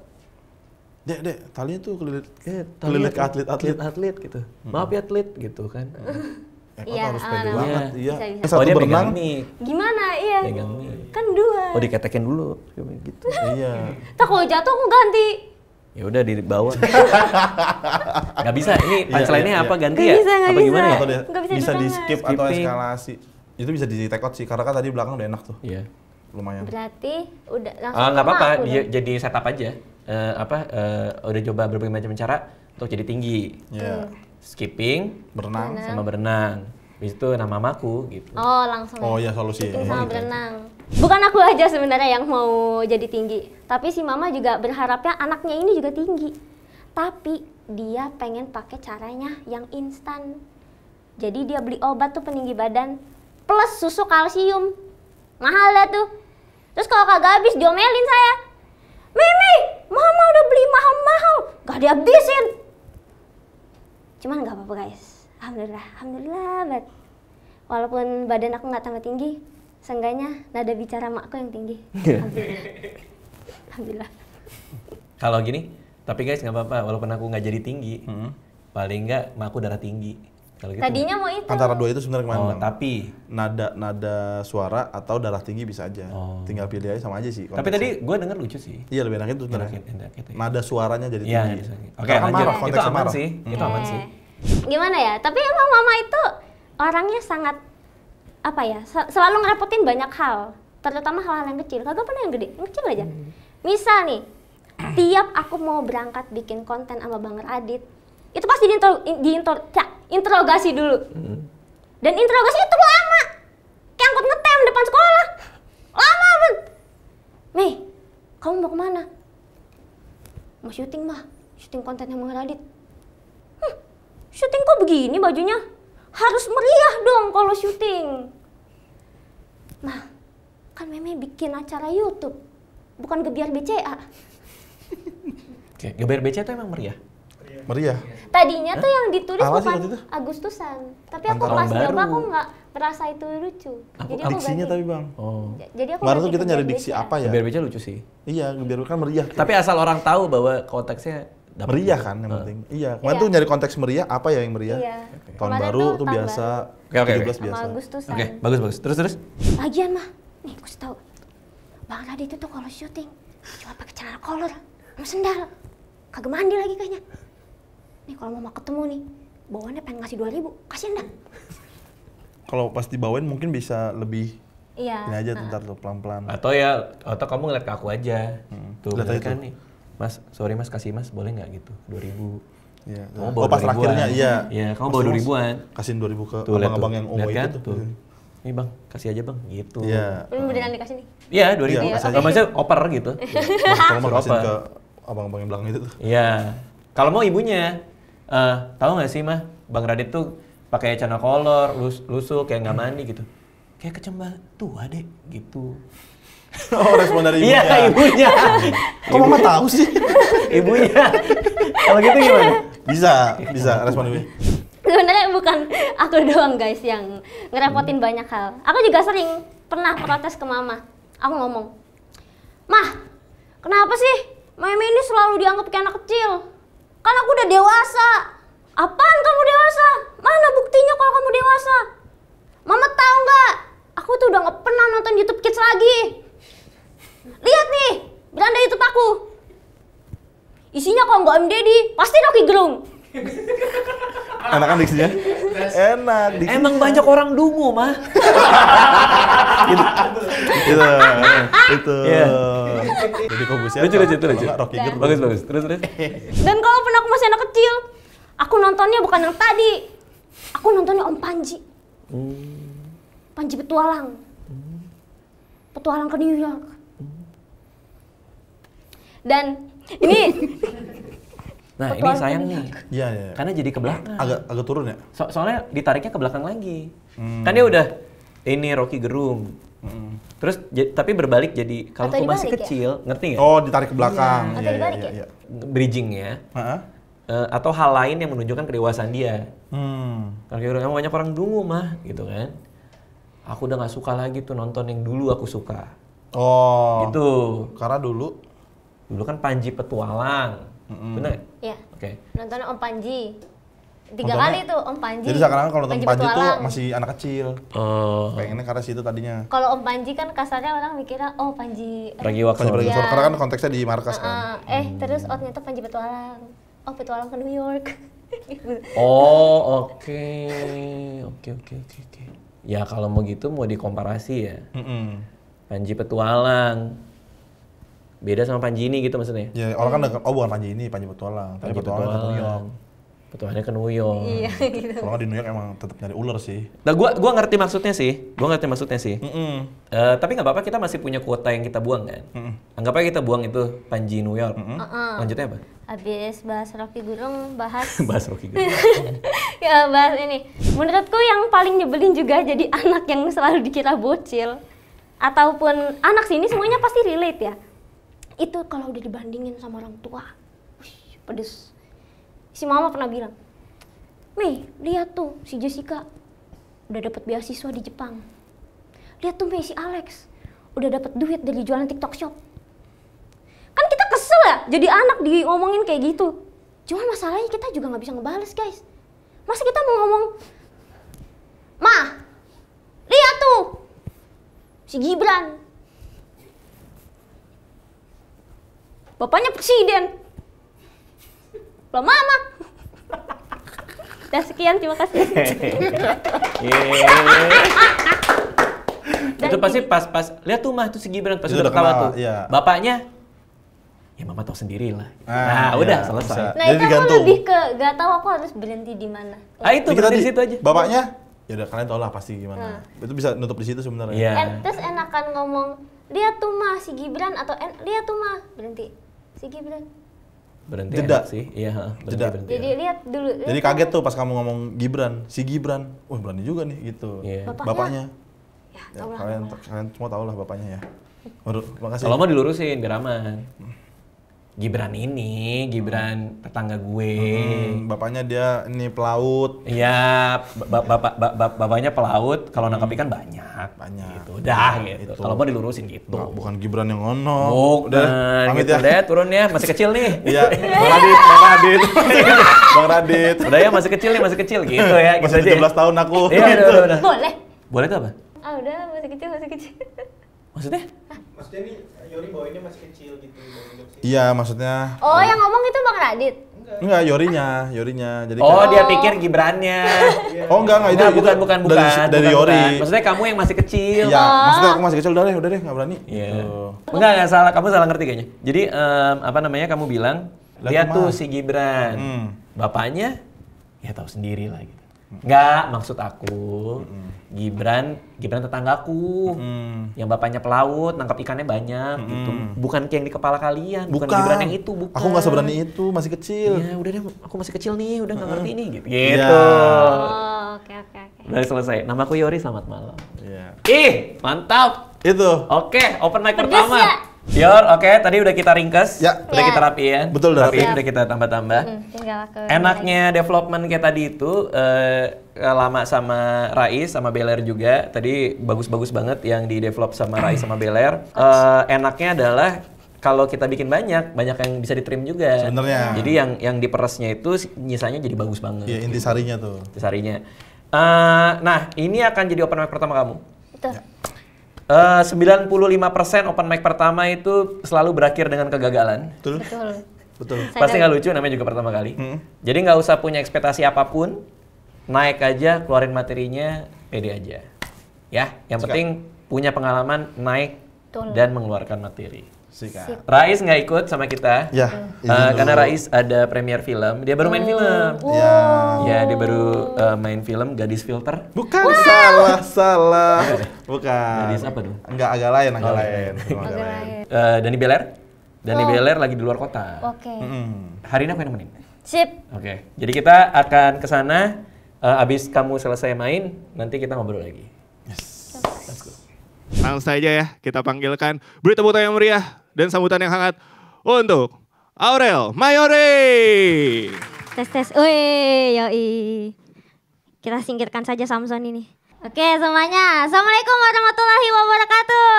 D: Dek, dek, talinya tuh kelilit, eh, kelilit ke atlet-atlet. Atlet-atlet gitu. Maaf ya atlet gitu kan.
C: Ekor eh, iya, harus ah, pede banget. Iya. iya. Bisa, bisa. oh, dia berenang. Gimana? Iya. Pegang mic. Kan dua. Oh,
A: diketekin dulu. Gitu. iya.
C: Tak kalau jatuh aku ganti.
A: Ya udah di
D: bawah. gak bisa. Ini iya, iya, punchline-nya iya, apa ganti gak ya? Bisa, gak apa bisa. gimana ya? dia, gak bisa, bisa di skip Skipping. atau eskalasi. Itu bisa di take out sih karena kan tadi belakang udah enak tuh. Iya. Lumayan.
C: Berarti udah langsung. Ah, uh, enggak apa-apa,
D: jadi setup aja. Uh, apa uh, udah
A: coba berbagai macam cara untuk jadi tinggi. Iya. Yeah. Hmm skipping, berenang, sama berenang. Habis itu nama mamaku gitu.
C: Oh, langsung. Ya? Oh, ya solusi. Itu iya, sama iya, iya. berenang. Bukan aku aja sebenarnya yang mau jadi tinggi, tapi si mama juga berharapnya anaknya ini juga tinggi. Tapi dia pengen pakai caranya yang instan. Jadi dia beli obat tuh peninggi badan plus susu kalsium. Mahal dah ya tuh. Terus kalau kagak habis diomelin saya. Mimi, mama udah beli mahal-mahal, gak dihabisin cuman nggak apa-apa guys alhamdulillah alhamdulillah banget walaupun badan aku nggak tambah tinggi seenggaknya nada bicara aku yang tinggi iya. alhamdulillah alhamdulillah
A: kalau gini tapi guys nggak
D: apa-apa walaupun aku nggak jadi tinggi hmm. paling nggak makku darah tinggi gitu, Tadinya mau itu. Antara dua itu sebenarnya kemana? Oh, tapi nada nada suara atau darah tinggi bisa aja. Oh. Tinggal pilih aja sama aja sih. Tapi tadi gue denger lucu sih. Iya lebih enak itu sebenarnya. Nada suaranya jadi iya, tinggi. Ya, Oke, okay, lanjut. Marah, itu aman marah. sih. Hmm. Itu aman sih. Eh,
C: gimana ya? Tapi emang mama itu orangnya sangat apa ya? Selalu ngerepotin banyak hal, terutama hal-hal yang kecil. Kagak pernah yang gede, yang kecil aja. Hmm. Misal nih, tiap aku mau berangkat bikin konten sama Bang Radit, itu pasti diintro, diintro, interogasi dulu. Hmm. Dan interogasi itu lama. Kayak angkut ngetem depan sekolah. Lama banget. Mei, kamu mau kemana? Mau syuting mah. Syuting konten yang mengeradit. syuting kok begini bajunya? Harus meriah dong kalau syuting. Nah, kan Meme bikin acara Youtube. Bukan gebiar BCA.
A: Oke, gebiar BCA itu emang meriah?
D: meriah.
C: Tadinya tuh eh? yang ditulis Apa bukan itu? Agustusan, tapi aku Antara pas nyoba aku nggak merasa itu lucu. Aku, jadi aku diksinya tapi
D: bang. Oh. Jadi aku. Baru tuh kita nyari diksi apa ya? Biar beca lucu sih. Iya, biar kan meriah. Gitu. Tapi asal orang tahu bahwa konteksnya meriah gitu. kan yang ah. penting. Iya. Kemarin iya. tuh nyari konteks meriah apa ya yang meriah? Iya. Tahun Kemarin baru tuh, biasa. Oke oke. Okay, okay. biasa. Agustusan. Oke, okay, bagus bagus. Terus terus.
C: Lagian mah, nih aku tahu. Bang Radit itu tuh kalau syuting cuma pakai celana kolor, sama sendal. Kagak mandi lagi kayaknya nih kalau mama ketemu nih, bawaannya pengen ngasih dua ribu, kasihin dah
D: kalau pas dibawain mungkin bisa lebih Iya. Ini aja nah. ntar tuh pelan-pelan. Atau
A: ya, atau kamu ngeliat ke aku aja. Hmm. Tuh, lihat kan nih.
D: Mas, sorry mas, kasih mas, boleh nggak gitu? 2000. Iya. Kamu oh, bawa oh, pas terakhirnya, iya. Iya, kamu bawa dua ribuan. Kasihin dua ribu ke abang-abang yang umur kan? itu tuh. tuh. Ini bang, kasih aja bang, gitu. Iya. Belum beneran dikasih nih? Iya, 2000. Iya, Kalau Maksudnya oper gitu. Iya. Kalau mau kasihin ke abang-abang yang belakang itu tuh. Iya.
A: Kalau mau ibunya, uh, tahu nggak sih mah Bang Radit tuh pakai celana kolor, lus lusuk kayak nggak hmm. mandi gitu. Kayak kecembal, tua deh gitu.
D: Oh, respon dari ibunya. Iya, ibunya. Kok mama tahu sih?
A: ibunya.
D: Kalau gitu gimana? Bisa, bisa respon ibunya.
C: Sebenarnya bukan aku doang guys yang ngerepotin hmm. banyak hal. Aku juga sering pernah protes ke mama. Aku ngomong, "Mah, kenapa sih Mami ini selalu dianggap kayak anak kecil?" Kan aku udah dewasa. Apaan kamu dewasa? Mana buktinya kalau kamu dewasa? Mama tahu nggak? Aku tuh udah nggak pernah nonton YouTube Kids lagi. Lihat nih, beranda YouTube aku. Isinya kalau nggak Om Deddy, pasti Rocky Gerung.
D: Anak-anak kan diksinya? Enak. Diksinya.
C: Emang banyak orang dungu, mah.
D: gitu. Gitu. Itu. Iya. Jadi Kobusier. Lucu lucu lucu. Rocky Gerung. Bagus bagus. Terus terus.
C: Dan kalau pernah aku masih anak kecil, aku nontonnya bukan yang tadi. Aku nontonnya Om Panji. Hmm. Panji petualang. Hmm. Petualang ke New York. Dan ini
A: Nah, Petualang ini sayang nih. Iya, iya. Ya. Karena jadi ke belakang. Agak agak turun ya? So soalnya ditariknya ke belakang lagi. Hmm. Kan dia udah ini Rocky Gerung, Terus tapi berbalik jadi kalau aku masih ya? kecil, ya? ngerti nggak? Oh, ditarik ke iya. belakang. Iya, iya, ya. Atau ya, ya? ya? ya. uh atau hal lain yang menunjukkan kedewasaan dia.
E: Hmm.
A: Karena banyak orang dungu mah, gitu kan. Aku udah nggak suka lagi tuh nonton yang dulu aku suka. Oh. Gitu. Karena dulu dulu kan Panji Petualang. Mm-hmm. Benar?
C: Iya. Oke. Okay. Nonton Om Panji tiga kali tuh Om Panji. Jadi sekarang kalau Om Panji, itu
D: masih anak kecil. Oh. Pengennya karena situ tadinya.
C: Kalau Om Panji kan kasarnya orang mikirnya oh Panji waktu. Panji ya. karena kan
D: konteksnya di markas uh, kan. Ah,
C: ah. Eh hmm. terus oh ternyata Panji Petualang. Oh Petualang ke New York. Gitu.
A: oh oke oke oke oke oke. Ya kalau mau gitu mau dikomparasi ya. Mm -mm. Panji Petualang
D: beda sama Panji ini gitu maksudnya. Ya, orang kan oh bukan Panji ini, Panji Petualang. Panji, Petualang, Petualang. New York Petualannya ke New York. Iya gitu. Kalau gitu. di New York emang tetap nyari ular sih.
A: Nah, gua gua ngerti maksudnya sih. Gua ngerti maksudnya sih. Mm -mm. Uh, tapi nggak apa-apa kita masih punya kuota yang kita buang kan. Mm -mm. Anggap aja kita buang itu Panji New York. Mm -mm. Uh -uh. Lanjutnya apa?
C: Habis bahas Rocky Gunung, bahas bahas
A: Rocky Gunung.
C: ya bahas ini. Menurutku yang paling nyebelin juga jadi anak yang selalu dikira bocil ataupun anak sini semuanya pasti relate ya. Itu kalau udah dibandingin sama orang tua. Wih, pedes si mama pernah bilang Mei lihat tuh si Jessica udah dapat beasiswa di Jepang lihat tuh Mei si Alex udah dapat duit dari jualan TikTok shop kan kita kesel ya jadi anak diomongin kayak gitu cuma masalahnya kita juga nggak bisa ngebales guys masa kita mau ngomong ma lihat tuh si Gibran bapaknya presiden belum mama dan sekian terima kasih
A: itu pasti pas-pas lihat tuh mah itu si Gibran pas udah ketawa tuh ya. bapaknya ya mama tahu sendiri lah. Ah, nah, ya, udah selesai. Bisa.
C: Nah, itu aku lebih ke gak tahu aku harus berhenti di mana. Ah, itu berhenti di situ aja.
D: Bapaknya ya udah kalian tau lah pasti gimana. Hmm. Itu bisa nutup di situ sebenarnya. Yeah. En, terus
C: enakan ngomong, "Lihat tuh mah si Gibran" atau "Lihat tuh mah" berhenti. Si Gibran
D: berhenti jeda sih iya berhenti, jeda berhenti, jadi ya. lihat dulu ya. jadi kaget tuh pas kamu ngomong Gibran si Gibran wah berani juga nih gitu yeah. bapaknya, bapaknya. Ya, ya kalian kalian semua tahu lah bapaknya ya
A: Terima kasih. Kalau mau dilurusin biar aman. Gibran ini, Gibran hmm. tetangga gue. Hmm,
D: bapaknya dia ini pelaut.
A: Iya, bapak bapaknya pelaut. Kalau hmm. nangkap ikan banyak. Banyak. Gitu. dah ya, nah, gitu. Kalau mau dilurusin gitu. Nah, bukan
D: Gibran yang ono. Bukan. Udah, gitu ya.
A: turun ya. Masih kecil nih. Iya. Bang Radit, Bang Radit. Bang Radit. Udah ya masih kecil nih, masih kecil gitu ya. Gitu masih ya. 17 tahun aku. Iya, gitu. udah, udah, udah.
D: Boleh. Boleh tuh apa?
C: Ah, udah masih kecil, masih kecil. Maksudnya? Hah? Maksudnya ini
D: Yori bawainnya masih kecil gitu. Iya, maksudnya.
C: Oh, yang ngomong itu Bang Radit.
D: Enggak, Yorinya, Yorinya. Jadi Oh, kayak, dia pikir Gibrannya. oh, enggak, enggak itu, nah, bukan, bukan, bukan. Dari, bukan, dari Yori. Bukan. Maksudnya kamu yang masih kecil. Iya, oh. maksudnya aku masih kecil udah deh, udah deh, enggak berani. Iya. Yeah. Gitu.
A: Enggak, enggak salah, kamu salah ngerti kayaknya. Jadi um, apa namanya? Kamu bilang, "Lihat tuh si Gibran." Hmm. Bapaknya ya tahu sendiri lah gitu. Enggak, maksud aku. Hmm. Gibran, Gibran tetanggaku, hmm. yang bapaknya pelaut, nangkap ikannya banyak hmm. gitu. Bukan yang di kepala kalian, bukan, bukan Gibran yang itu, bukan. Aku nggak seberani
D: itu, masih kecil. Ya udah deh, aku masih kecil nih, udah nggak uh ngerti nih gitu. Iya. Gitu. Oh,
A: oke oke okay, selesai. Nama aku Yori, selamat malam. Yeah. Ih, mantap. Itu. Oke, open mic Pedas pertama. Ya? Yor, oke, okay, tadi udah kita ringkes, ya. udah ya. kita rapiin, betul udah rapiin, udah kita tambah-tambah.
E: Hmm, hmm. Enaknya
A: development kayak tadi itu uh, lama sama Rais sama Beler juga, tadi bagus-bagus banget yang di develop sama Rais sama Beler. Uh, eh, enaknya adalah kalau kita bikin banyak, banyak yang bisa trim juga. Sebenarnya. Jadi yang yang diperesnya itu nyisanya jadi bagus banget. Iya, intisarinya tuh. Intisarinya. Uh, nah, ini akan jadi open mic pertama kamu. Betul. Ya. Eh, lima persen open mic pertama itu selalu berakhir dengan kegagalan. Betul. Betul. Betul. Pasti nggak lucu namanya juga pertama kali. Hmm. Jadi nggak usah punya ekspektasi apapun. Naik aja, keluarin materinya, pede aja. Ya, yang penting punya pengalaman naik Betul. dan mengeluarkan materi. Sika. Rais nggak ikut sama kita. Ya. Uh, karena Rais ada premier film. Dia baru main oh. film. Iya. Wow. Ya. Ya, dia baru uh, main film Gadis Filter.
D: Bukan wow. salah, salah. Iya, iya. Bukan. Gadis apa dong? Enggak agak lain, agak oh, lain. Agak lain. Uh, Dani Beler? Dani oh. Beler lagi di luar kota. Oke. Okay. Mm -hmm. Hari ini aku yang nemenin.
C: Sip.
A: Oke. Okay. Jadi kita akan ke sana uh, abis kamu selesai main,
D: nanti kita ngobrol lagi. Yes. Langsung saja ya, kita panggilkan Berita berita yang meriah dan sambutan yang hangat untuk Aurel Mayore.
C: Tes tes, oi, yoi. Kita singkirkan saja Samson ini. Oke semuanya, Assalamualaikum warahmatullahi wabarakatuh.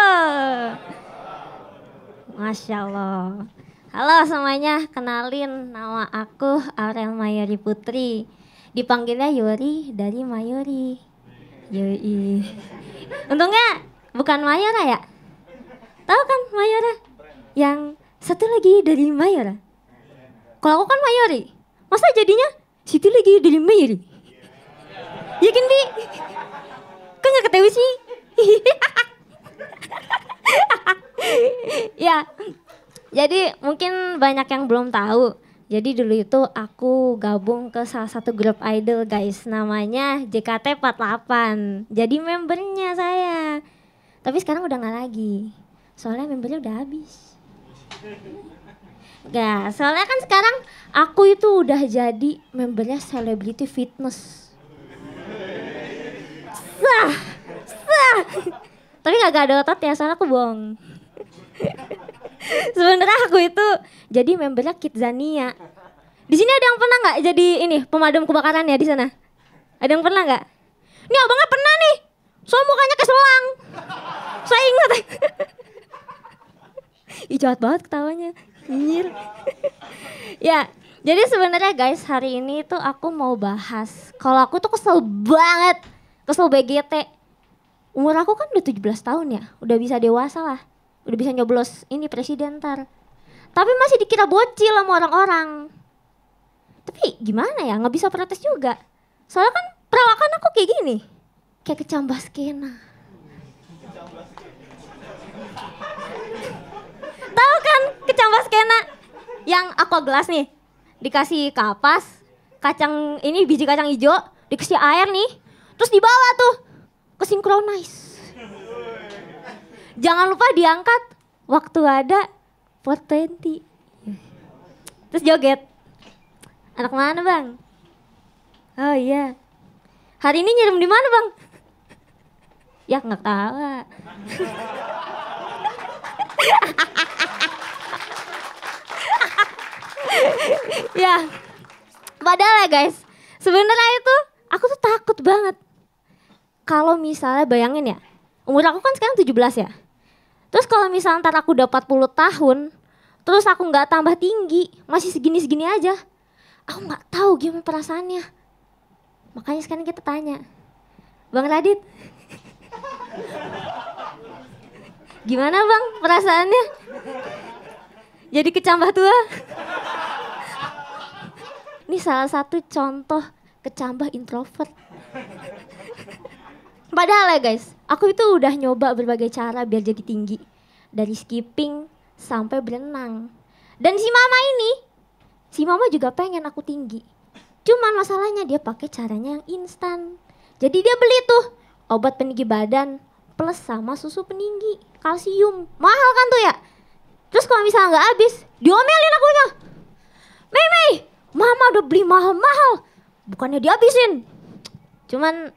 C: Masya Allah. Halo semuanya, kenalin nama aku Aurel Mayori Putri. Dipanggilnya Yori dari Mayori. Yoi. Untungnya bukan Mayora ya? Tahu kan Mayora? yang satu lagi dari mayor, Kalau aku kan Mayori, eh. masa jadinya situ lagi dari Mayori? Ya kan Bi? Kok gak ketahui sih? ya, jadi mungkin banyak yang belum tahu. Jadi dulu itu aku gabung ke salah satu grup idol guys namanya JKT48. Jadi membernya saya. Tapi sekarang udah nggak lagi. Soalnya membernya udah habis. Ya, soalnya kan sekarang aku itu udah jadi membernya Celebrity Fitness.
E: Sah, sah.
C: Tapi gak ada otot ya, soalnya aku bohong. Sebenernya aku itu jadi membernya Kidzania. Di sini ada yang pernah nggak jadi ini pemadam kebakaran ya di sana? Ada yang pernah nggak? Ini abangnya pernah nih. soal mukanya kayak Saya ingat. Ih jahat banget ketawanya. Nyir. ya, jadi sebenarnya guys hari ini tuh aku mau bahas. Kalau aku tuh kesel banget. Kesel BGT. Umur aku kan udah 17 tahun ya. Udah bisa dewasa lah. Udah bisa nyoblos ini presiden tar. Tapi masih dikira bocil sama orang-orang. Tapi gimana ya nggak bisa protes juga. Soalnya kan perawakan aku kayak gini. Kayak kecambah skena Tahu kan kecambah skena yang aqua gelas nih. Dikasih kapas, kacang ini biji kacang hijau, dikasih air nih. Terus dibawa tuh ke sinkronize. Jangan lupa diangkat waktu ada potensi Terus joget. Anak mana bang? Oh iya. Hari ini nyerem di mana bang? ya nggak tahu. ya. Padahal ya guys, sebenarnya itu aku tuh takut banget. Kalau misalnya bayangin ya, umur aku kan sekarang 17 ya. Terus kalau misalnya ntar aku udah 40 tahun, terus aku nggak tambah tinggi, masih segini-segini aja. Aku nggak tahu gimana perasaannya. Makanya sekarang kita tanya, Bang Radit, gimana bang perasaannya? Jadi kecambah tua? Ini salah satu contoh kecambah introvert. Padahal ya guys, aku itu udah nyoba berbagai cara biar jadi tinggi. Dari skipping sampai berenang. Dan si mama ini, si mama juga pengen aku tinggi. Cuman masalahnya dia pakai caranya yang instan. Jadi dia beli tuh obat peninggi badan plus sama susu peninggi kalsium. Mahal kan tuh ya? Terus kalau misalnya nggak habis, diomelin akunya. Mei, Mei, mama udah beli mahal-mahal bukannya dihabisin cuman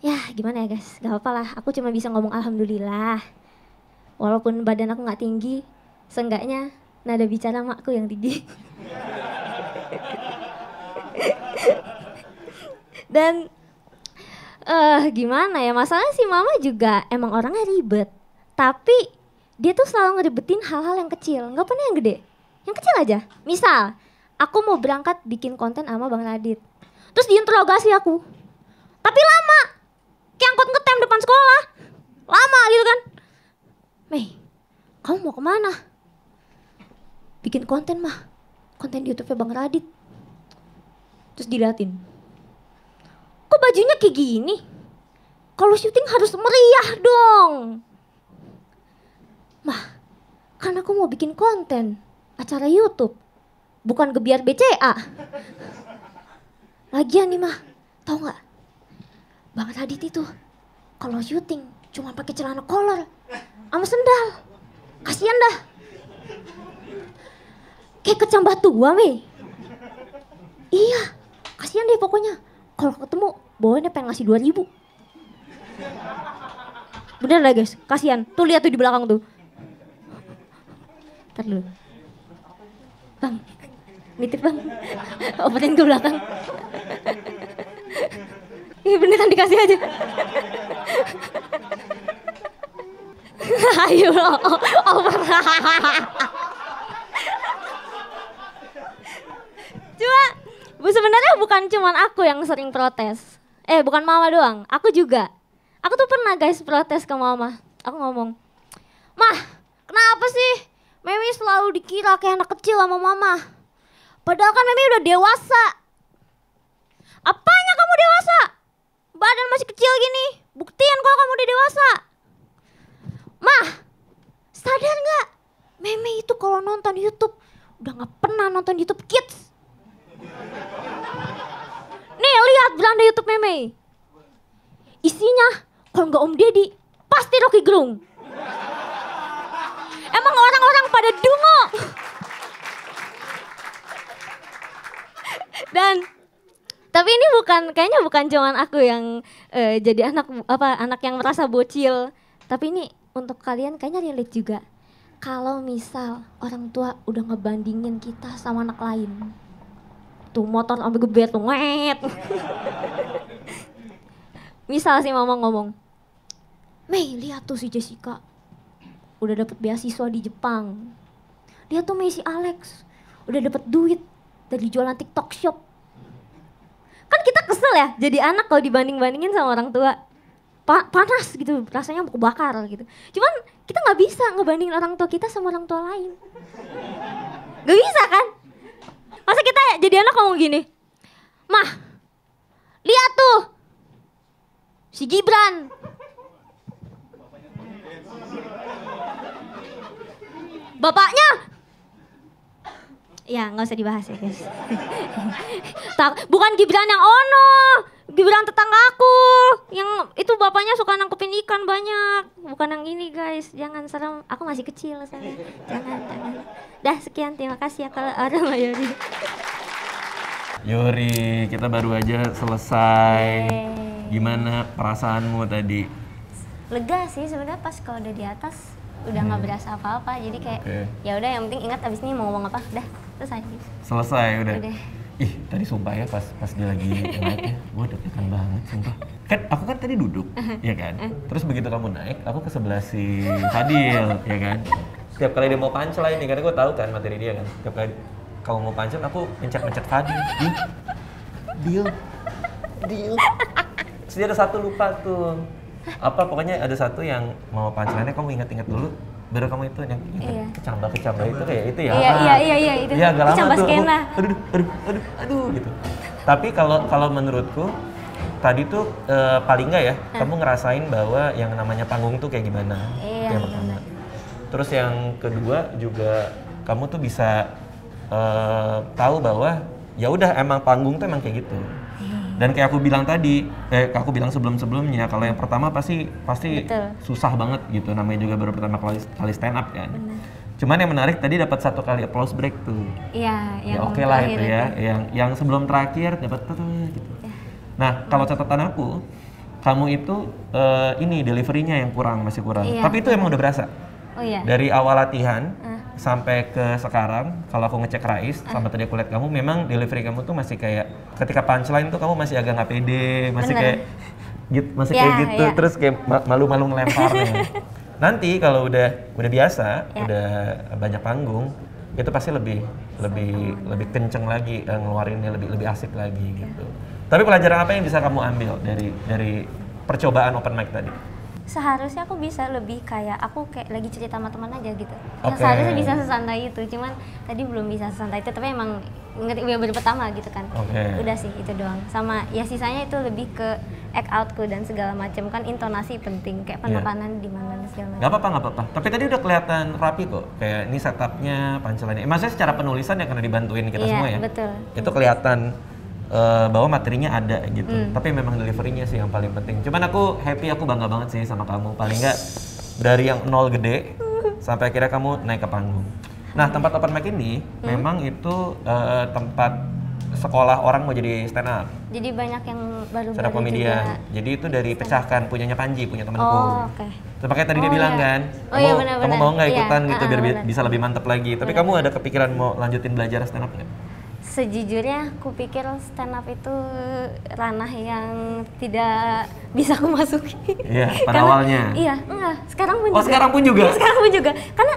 C: ya gimana ya guys gak apa apa lah aku cuma bisa ngomong alhamdulillah walaupun badan aku gak tinggi seenggaknya nada bicara makku yang tinggi dan eh uh, gimana ya masalah si mama juga emang orangnya ribet tapi dia tuh selalu ngeribetin hal-hal yang kecil gak pernah yang gede yang kecil aja misal aku mau berangkat bikin konten sama Bang Radit. Terus diinterogasi aku. Tapi lama. Kayak angkot ngetem depan sekolah. Lama gitu kan. Mei, kamu mau kemana? Bikin konten mah. Konten di Youtube nya Bang Radit. Terus diliatin. Kok bajunya kayak gini? Kalau syuting harus meriah dong. Mah, kan aku mau bikin konten acara YouTube bukan gebiar BCA. Lagian nih mah, tau nggak? Bang Radit itu kalau syuting cuma pakai celana kolor sama sendal. kasian dah. Kayak kecambah tua, me. Iya, kasihan deh pokoknya. Kalau ketemu, bawahnya pengen ngasih 2000. Bener lah guys, kasihan. Tuh lihat tuh di belakang tuh. Ntar dulu. Bang, nitip bang obatin ke belakang ini beneran dikasih aja ayo obat. cuma bu sebenarnya bukan cuma aku yang sering protes eh bukan mama doang aku juga aku tuh pernah guys protes ke mama aku ngomong mah kenapa sih Memi selalu dikira kayak anak kecil sama mama Padahal kan Mimi udah dewasa. Apanya kamu dewasa? Badan masih kecil gini. Buktiin kalau kamu udah dewasa. Mah, sadar nggak? Meme itu kalau nonton YouTube udah nggak pernah nonton YouTube Kids. Nih lihat Belanda YouTube meme. Isinya kalau nggak Om Deddy pasti Rocky Gerung. Emang orang-orang pada dungo. dan tapi ini bukan kayaknya bukan cuman aku yang uh, jadi anak apa anak yang merasa bocil tapi ini untuk kalian kayaknya relate juga kalau misal orang tua udah ngebandingin kita sama anak lain tuh motor sampai gebet tuh ngeet misal si mama ngomong Mei lihat tuh si Jessica udah dapat beasiswa di Jepang dia tuh Mei Alex udah dapat duit dari jualan TikTok shop kan kita kesel ya jadi anak kalau dibanding-bandingin sama orang tua pa panas gitu rasanya mau kebakar gitu cuman kita nggak bisa ngebandingin orang tua kita sama orang tua lain nggak bisa kan masa kita jadi anak ngomong gini mah lihat tuh si Gibran bapaknya Ya nggak usah dibahas ya guys. tak, bukan Gibran yang ono, oh Gibran tetangga aku yang itu bapaknya suka nangkepin ikan banyak. Bukan yang ini guys, jangan serem. Aku masih kecil saya. Jangan, jangan. Dah sekian terima kasih ya kalau ada Mbak Yuri.
A: Yuri, kita baru aja selesai. Yeay. Gimana perasaanmu tadi?
C: Lega sih sebenarnya pas kalau udah di atas udah nggak hmm. berasa apa-apa jadi kayak okay. ya udah yang penting ingat abis ini mau ngomong apa udah selesai
A: selesai udah, udah. ih tadi sumpah ya pas pas dia lagi naiknya gue deg banget sumpah kan aku kan tadi duduk
E: ya kan hmm.
A: terus begitu kamu naik aku ke sebelah si Fadil ya kan setiap kali dia mau punchline nih karena gue tahu kan materi dia kan setiap kali kamu mau pancel aku mencet-mencet Fadil deal deal terus ada satu lupa tuh apa pokoknya ada satu yang mau pancelannya kamu inget-inget dulu baru kamu itu yang iya. kecambah kecambah itu kayak itu ya iya iya iya, iya itu ya, agak lama tuh skena. aduh aduh aduh aduh gitu tapi kalau kalau menurutku tadi tuh e, paling nggak ya hmm. kamu ngerasain bahwa yang namanya panggung tuh kayak gimana iya, yang pertama iya. terus yang kedua juga kamu tuh bisa e, tahu bahwa ya udah emang panggung tuh emang kayak gitu dan kayak aku bilang tadi kayak aku bilang sebelum sebelumnya kalau yang pertama pasti pasti Betul. susah banget gitu namanya juga baru pertama kali, kali stand up kan Benar. Cuman yang menarik tadi dapat satu kali applause break tuh.
E: Iya, ya, yang ya, oke lah itu ya. Itu.
A: Yang yang sebelum terakhir dapat gitu. Ya. Nah, kalau catatan aku, kamu itu uh, ini deliverynya yang kurang masih kurang. Ya. Tapi itu emang udah berasa. Oh iya. Dari awal latihan, uh sampai ke sekarang kalau aku ngecek Rais uh. sampai tadi aku lihat kamu memang delivery kamu tuh masih kayak ketika punchline tuh kamu masih agak nggak pede masih Bener. kayak gitu masih yeah, kayak gitu yeah. terus kayak malu-malu nih nanti kalau udah udah biasa yeah. udah banyak panggung itu pasti lebih lebih lebih kenceng lagi eh, ngeluarinnya lebih lebih asik lagi gitu. Ya. Tapi pelajaran apa yang bisa kamu ambil dari dari percobaan open mic tadi?
C: seharusnya aku bisa lebih kayak aku kayak lagi cerita sama teman aja gitu. Okay. seharusnya bisa sesantai itu, cuman tadi belum bisa sesantai itu, tapi emang ngerti baru pertama gitu kan. Okay. Udah sih itu doang. Sama ya sisanya itu lebih ke act outku dan segala macam kan intonasi penting kayak iya. penekanan yeah. di mana dan segala macam. Gak
A: apa-apa, gak apa-apa. Tapi tadi udah kelihatan rapi kok. Kayak ini setupnya, pancelannya. Eh, maksudnya secara penulisan ya karena dibantuin kita yeah, semua ya. betul. Itu kelihatan uh, bahwa materinya ada gitu. Hmm. Tapi memang deliverynya sih yang paling penting. Cuman aku happy, aku bangga banget sih sama kamu. Paling nggak dari yang nol gede sampai akhirnya kamu naik ke panggung. Nah tempat open mic ini hmm? memang itu uh, tempat sekolah orang mau jadi stand up.
C: Jadi banyak yang baru stand up komedian.
A: Jadi itu dari pecahkan punyanya Panji, punya temanku. Oh, oke. Okay. tadi oh, dia iya. bilang kan, oh, kamu, iya, benar, kamu benar. mau nggak iya. ikutan iya, gitu uh, biar benar. bisa lebih mantep lagi. Tapi benar. kamu ada kepikiran mau lanjutin belajar stand up nggak?
C: sejujurnya aku pikir stand up itu ranah yang tidak bisa aku masuki. Iya, pada karena, awalnya. Iya, enggak. Sekarang pun oh, juga. sekarang pun juga. Ya, sekarang pun juga. Karena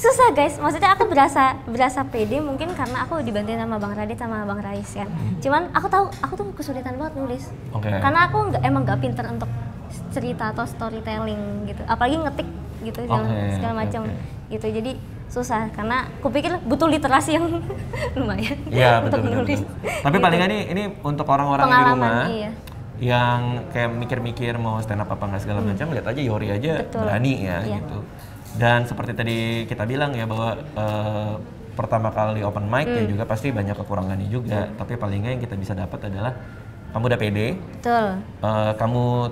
C: susah guys, maksudnya aku berasa berasa pede mungkin karena aku dibantuin sama Bang Radit sama Bang Rais kan. Hmm. Cuman aku tahu aku tuh kesulitan banget nulis. Okay. Karena aku nggak emang nggak pinter untuk cerita atau storytelling gitu. Apalagi ngetik gitu okay, segala, segala macam okay. gitu. Jadi susah karena kupikir butuh literasi yang lumayan ya, untuk betul, menulis. Betul, betul.
A: Tapi gitu. paling ini ini untuk orang-orang di rumah iya. yang kayak mikir-mikir mau stand up apa nggak segala hmm. macam lihat aja Yori aja betul. berani ya iya. gitu. Dan seperti tadi kita bilang ya bahwa uh, pertama kali open mic ya hmm. ya juga pasti banyak kekurangannya juga. Hmm. Tapi paling yang kita bisa dapat adalah kamu udah pede, betul. Uh, kamu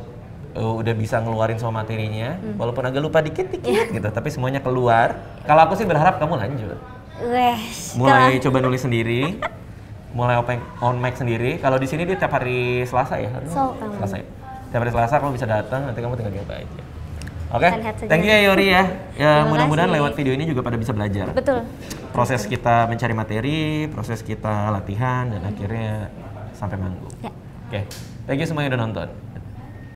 A: uh, udah bisa ngeluarin semua materinya hmm. walaupun agak lupa dikit-dikit yeah. gitu tapi semuanya keluar kalau aku sih berharap kamu lanjut
C: Wesh, mulai
A: coba nulis sendiri mulai open on mic sendiri kalau di sini dia tiap hari Selasa ya Selasa ya. tiap hari Selasa kamu bisa datang nanti kamu tinggal nyoba aja Oke, okay. thank you ya Yori ya. ya mudah-mudahan lewat video ini juga pada bisa belajar.
E: Betul. Proses
A: kita mencari materi, proses kita latihan, dan akhirnya sampai manggung. Ya. Oke, okay. thank you semua yang udah nonton.